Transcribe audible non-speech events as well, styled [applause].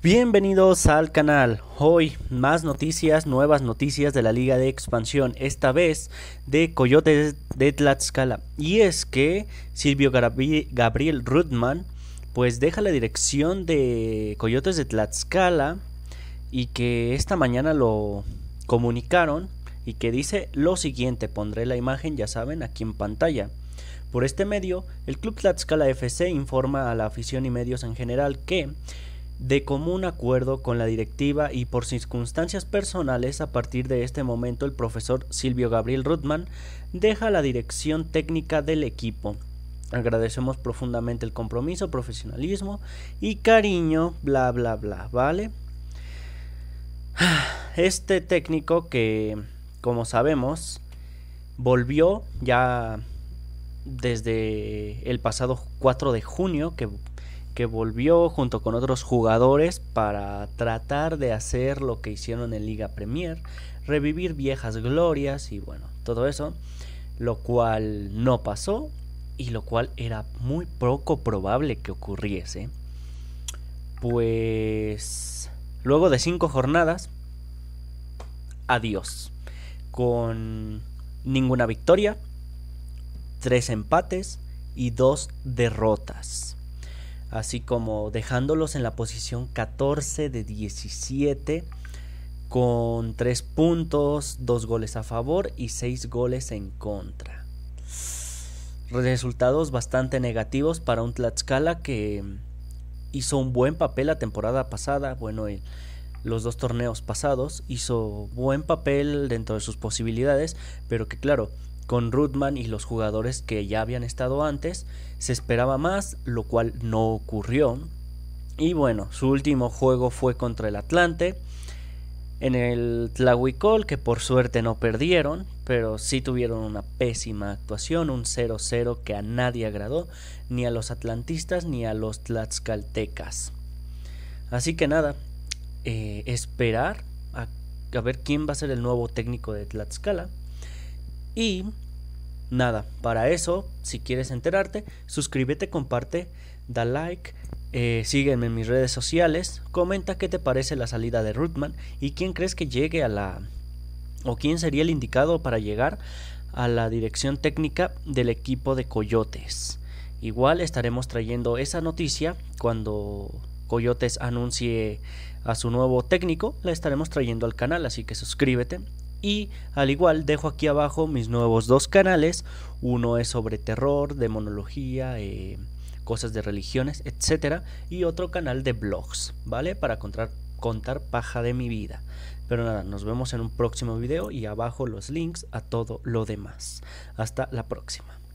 Bienvenidos al canal. Hoy más noticias, nuevas noticias de la Liga de Expansión, esta vez de Coyotes de Tlaxcala. Y es que Silvio Gabriel Rudman pues deja la dirección de Coyotes de Tlaxcala y que esta mañana lo comunicaron y que dice lo siguiente, pondré la imagen ya saben aquí en pantalla. Por este medio, el Club Tlaxcala FC informa a la afición y medios en general que de común acuerdo con la directiva y por circunstancias personales, a partir de este momento el profesor Silvio Gabriel Rutman deja la dirección técnica del equipo. Agradecemos profundamente el compromiso, profesionalismo y cariño, bla, bla, bla, ¿vale? [sighs] Este técnico que, como sabemos, volvió ya desde el pasado 4 de junio, que que volvió junto con otros jugadores para tratar de hacer lo que hicieron en Liga Premier, revivir viejas glorias y bueno, todo eso, lo cual no pasó y lo cual era muy poco probable que ocurriese. Pues luego de cinco jornadas, adiós. Con ninguna victoria, tres empates y dos derrotas así como dejándolos en la posición 14 de 17 con 3 puntos, 2 goles a favor y 6 goles en contra. Resultados bastante negativos para un Tlaxcala que hizo un buen papel la temporada pasada, bueno, los dos torneos pasados, hizo buen papel dentro de sus posibilidades, pero que claro, con Rudman y los jugadores que ya habían estado antes, se esperaba más, lo cual no ocurrió. Y bueno, su último juego fue contra el Atlante en el Tlahuicol, que por suerte no perdieron, pero sí tuvieron una pésima actuación, un 0-0 que a nadie agradó, ni a los atlantistas ni a los tlaxcaltecas. Así que nada, eh, esperar a, a ver quién va a ser el nuevo técnico de Tlaxcala. Y nada, para eso, si quieres enterarte, suscríbete, comparte, da like, eh, sígueme en mis redes sociales, comenta qué te parece la salida de Rutman y quién crees que llegue a la... o quién sería el indicado para llegar a la dirección técnica del equipo de Coyotes. Igual estaremos trayendo esa noticia cuando Coyotes anuncie a su nuevo técnico, la estaremos trayendo al canal, así que suscríbete y al igual dejo aquí abajo mis nuevos dos canales. Uno es sobre terror, demonología, eh, cosas de religiones, etc. Y otro canal de blogs, ¿vale? Para contar paja de mi vida. Pero nada, nos vemos en un próximo video y abajo los links a todo lo demás. Hasta la próxima.